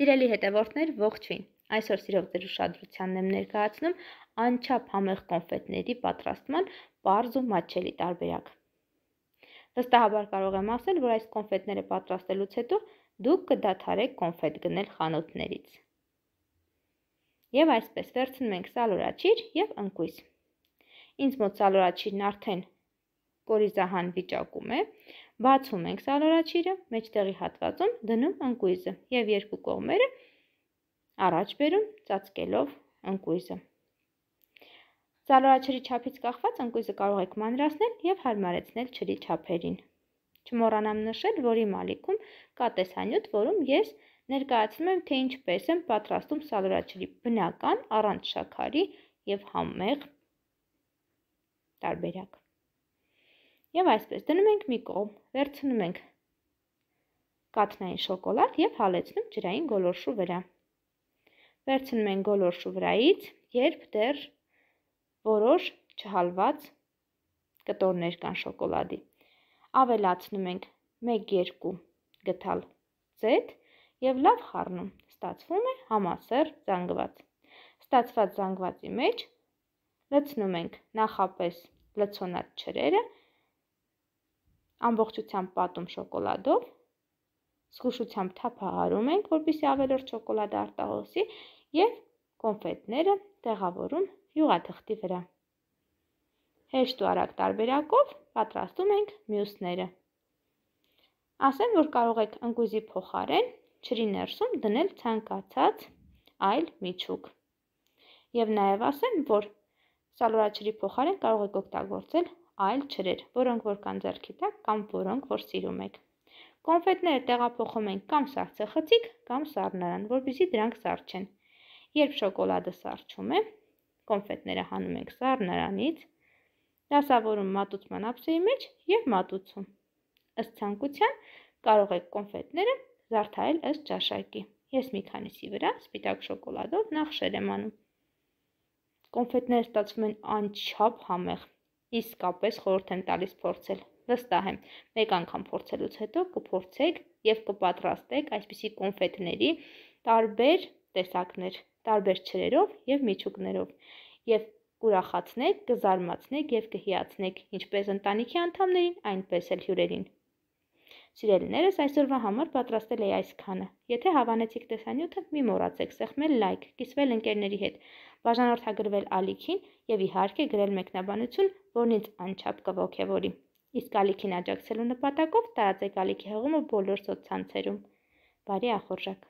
Սիրելի հետևորդներ, ողջույն։ Այսօր սիրով ձեր ուշադրությանն եմ ներկայացնում անչափ համեղ կոնֆետների պատրաստման པարզ ու մատչելի տարբերակ։ Վստահաբար կարող եմ ասել, որ այս կոնֆետները պատրաստելուց հետո դուք կդադարեք կոնֆետ գնել խանութներից։ Եվ այսպես վերցնում ենք սալորաչիր եւ ընկույզ։ Ինձ մոտ սալորաչիրն արդեն կորիզահան վիճակում է, բացում ենք սալորաչիրը, մեջտեղի հատվածում դնում ընկույզը և երկու կողմերը առաջ բերում ծացկելով ընկույզը։ Սալորաչրի չապից կախված ընկույզը կարող եք մանրասնել և հարմարեցնել չրի չապերին։ Չմորանամ նշել, որի մալիքում կա տեսանյութ, որում ես ներկայացնում եմ, թե ինչպես եմ պատրաստում սալորաչրի բնական առանց շաքարի և համեղ տարբերակ։ Եվ այսպես դնում ենք մի կողմ, վերցնում ենք կաթնային շոկոլադ եւ հալեցնում ջրային գոլորշու վրա։ Վերցնում ենք գոլորշու վրայից, երբ դեռ որոշ չհալված կտորներ կան շոկոլադի։ Ավելացնում ենք 1-2 գթալ Z եւ լավ խառնում։ Ստացվում է համասեռ զանգված։ Ստացված զանգվածի մեջ լցնում ենք նախապես լցոնած ճրերը ամբողջությամբ պատում շոկոլադով, զգուշությամբ թափահարում ենք, որպեսզի ավելորդ շոկոլադը արտահոսի եւ կոնֆետները տեղավորում յուղաթղթի վրա։ Հեշտ ու արագ տարբերակով պատրաստում ենք մյուսները։ Ասեմ, որ կարող եք ընկուզի փոխարեն չրի ներսում դնել ցանկացած այլ միջուկ։ Եվ նաև ասեմ, որ սալորաչրի փոխարեն կարող եք օգտագործել այլ ջրեր, որոնք որ կան ձեռքի տակ կամ որոնք որ սիրում եք։ Կոնֆետները տեղափոխում ենք կամ սառցեխցիկ, կամ սառնարան, որբիզի դրանք սառչեն։ Երբ շոկոլադը սառչում է, կոնֆետները հանում ենք սառնարանից, դասավորում մատուցման ափսեի մեջ եւ մատուցում։ Ըստ ցանկության կարող եք կոնֆետները զարդարել ըստ ճաշակի։ Ես մի քանիսի վրա սպիտակ շոկոլադով նախշեր եմ անում։ Կոնֆետները ստացվում են անչափ համեղ իսկապես խորհուրդ եմ տալիս փորձել։ Վստահ եմ, մեկ անգամ փորձելուց հետո կփորձեք եւ կպատրաստեք այսպիսի կոնֆետների տարբեր տեսակներ, տարբեր չրերով եւ միջուկներով։ Եվ կուրախացնեք, կզարմացնեք եւ կհիացնեք ինչպես ընտանիքի անդամներին, այնպես էլ հյուրերին։ Սիրելիներս, այսօրվա համար պատրաստել էի այս քանը։ Եթե հավանեցիք տեսանյութը, մի մոռացեք սեղմել լայք, կիսվել ընկերների հետ բաժանորդագրվել ալիքին եւ իհարկե գրել մեկնաբանություն, որն ինձ անչափ կողքեվորի։ Իսկ ալիքին աջակցելու նպատակով տարածեք ալիքի հղումը բոլոր սոցցանցերում։ Բարի ախորժակ։